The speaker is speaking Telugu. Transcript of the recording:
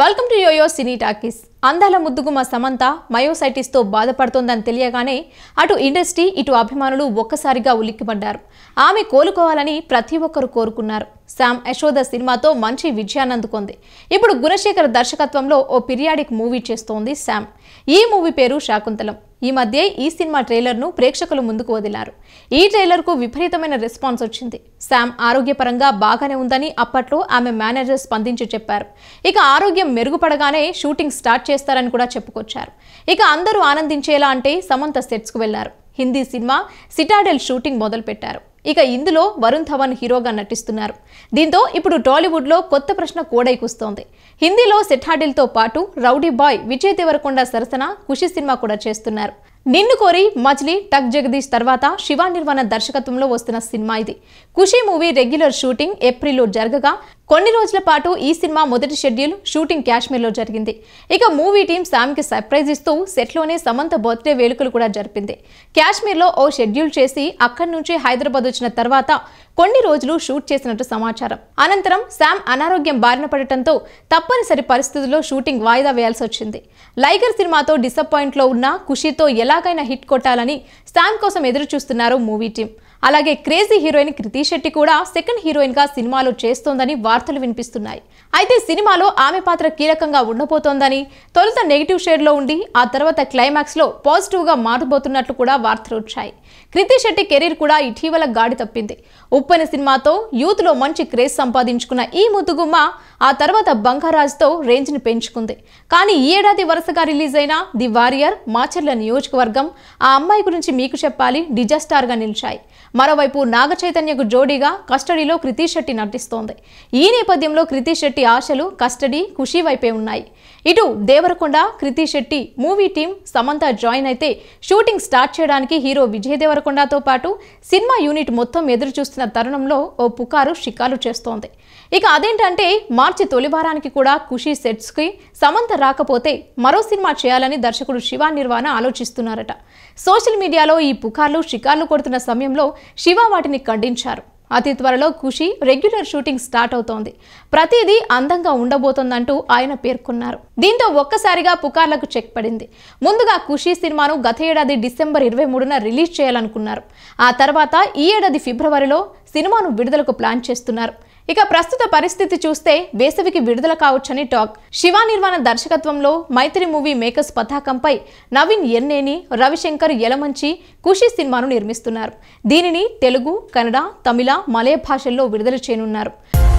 welcome to YoYo cine talkies అందాల ముద్దుగుమ సమంత మయోసైటిస్తో బాధపడుతోందని తెలియగానే అటు ఇండస్ట్రీ ఇటు అభిమానులు ఒక్కసారిగా ఉలిక్కిపడ్డారు ఆమె కోలుకోవాలని ప్రతి ఒక్కరు కోరుకున్నారు శామ్ యశోద సినిమాతో మంచి విజయాన్ని అందుకుంది ఇప్పుడు గుణశేఖర్ దర్శకత్వంలో ఓ పిరియాడిక్ మూవీ చేస్తోంది శామ్ ఈ మూవీ పేరు శాకుంతలం ఈ మధ్య ఈ సినిమా ట్రైలర్ను ప్రేక్షకులు ముందుకు వదిలారు ఈ ట్రైలర్కు విపరీతమైన రెస్పాన్స్ వచ్చింది శామ్ ఆరోగ్యపరంగా బాగానే ఉందని అప్పట్లో ఆమె మేనేజర్ స్పందించి చెప్పారు ఇక ఆరోగ్యం మెరుగుపడగానే షూటింగ్ స్టార్ట్ చేస్తారని కూడా చెప్పుకొచ్చారు ఇక అందరూ ఆనందించేలా అంటే సమంత సెట్స్కు వెళ్లారు హిందీ సినిమా సిటాడెల్ షూటింగ్ మొదలుపెట్టారు ఇక ఇందులో వరుణ్ ధవన్ హీరోగా నటిస్తున్నారు దీంతో ఇప్పుడు టాలీవుడ్లో కొత్త ప్రశ్న కోడైకూస్తోంది హిందీలో సెఠాడిల్తో పాటు రౌడీ బాయ్ విజయ్ దేవరకొండ సరసన ఖుషి సినిమా కూడా చేస్తున్నారు నిన్ను కోరి మజ్లీ టక్ జగదీష్ తర్వాత శివ నిర్వాణ దర్శకత్వంలో వస్తున్న సినిమా ఇది ఖుషి మూవీ రెగ్యులర్ షూటింగ్ ఏప్రిల్లో జరగగా కొన్ని రోజుల పాటు ఈ సినిమా మొదటి షెడ్యూల్ షూటింగ్ కాశ్మీర్లో జరిగింది ఇక మూవీ టీం శామ్కి సర్ప్రైజ్ ఇస్తూ సెట్లోనే సమంత బర్త్డే వేడుకలు కూడా జరిపింది కాశ్మీర్లో ఓ షెడ్యూల్ చేసి అక్కడి నుంచి హైదరాబాద్ వచ్చిన తర్వాత కొన్ని రోజులు షూట్ చేసినట్టు సమాచారం అనంతరం శామ్ అనారోగ్యం బారిన పడటంతో తప్పనిసరి పరిస్థితుల్లో షూటింగ్ వాయిదా వేయాల్సి వచ్చింది లైగర్ సినిమాతో డిసప్పాయింట్లో ఉన్న ఖుషితో ఎలా ఎలాగైనా హిట్ కొట్టాలని స్టాండ్ కోసం ఎదురు చూస్తున్నారు మూవీ టీం అలాగే క్రేజీ హీరోయిన్ కృతి శెట్టి కూడా సెకండ్ హీరోయిన్గా సినిమాలో చేస్తోందని వార్తలు వినిపిస్తున్నాయి అయితే సినిమాలో ఆమె పాత్ర కీలకంగా ఉండబోతోందని తొలుత నెగిటివ్ లో ఉండి ఆ తర్వాత క్లైమాక్స్లో పాజిటివ్గా మారబోతున్నట్లు కూడా వార్తలు వచ్చాయి కృతి శెట్టి కెరీర్ కూడా ఇటీవల గాడి తప్పింది ఉప్పన సినిమాతో యూత్ లో మంచి క్రేజ్ సంపాదించుకున్న ఈ ముద్దుగుమ్మ ఆ తర్వాత రేంజ్ రేంజ్ని పెంచుకుంది కానీ ఈ ఏడాది వరుసగా రిలీజ్ అయిన ది వారియర్ మాచర్ల నియోజకవర్గం ఆ అమ్మాయి గురించి మీకు చెప్పాలి డిజాస్టార్గా నిలిచాయి మరోవైపు నాగ చైతన్యకు జోడీగా కస్టడీలో క్రితీ శెట్టి నటిస్తోంది ఈ నేపథ్యంలో క్రితీ శెట్టి ఆశలు కస్టడీ ఖుషీ వైపే ఉన్నాయి ఇటు Deverakonda Krithi Shetty movie team Samantha join అయితే షూటింగ్ స్టార్ట్ చేయడానికి హీరో విజయ్ దేవరకొండతో పాటు సినిమా యూనిట్ మొత్తం ఎదురు చూస్తున్న తరుణంలో ఓ పుకారు షికారు చేస్తోంది ఇక అదేంటంటే మార్చి తొలి వారానికి కూడా ఖుషీ సెట్స్కి సమంత రాకపోతే మరో సినిమా చేయాలని దర్శకుడు శివ నిర్వాణ ఆలోచిస్తున్నారట సోషల్ మీడియాలో ఈ పుకార్లు షికార్లు కొడుతున్న సమయంలో శివ వాటిని ఖండించారు అతి త్వరలో ఖుషి రెగ్యులర్ షూటింగ్ స్టార్ట్ అవుతోంది ప్రతిదీ అందంగా ఉండబోతోందంటూ ఆయన పేర్కొన్నారు దీంతో ఒక్కసారిగా పుకార్లకు చెక్ పడింది ముందుగా ఖుషి సినిమాను గత ఏడాది డిసెంబర్ ఇరవై మూడున రిలీజ్ చేయాలనుకున్నారు ఆ తర్వాత ఈ ఏడాది ఫిబ్రవరిలో సినిమాను విడుదలకు ప్లాన్ చేస్తున్నారు ఇక ప్రస్తుత పరిస్థితి చూస్తే వేసవికి విడుదల కావచ్చని టాక్ శివ దర్శకత్వంలో మైత్రి మూవీ మేకర్స్ పతాకంపై నవీన్ ఎన్నేని రవిశంకర్ యలమంచి ఖుషి సినిమాను నిర్మిస్తున్నారు దీనిని తెలుగు కన్నడ తమిళ మలయ భాషల్లో విడుదల చేయనున్నారు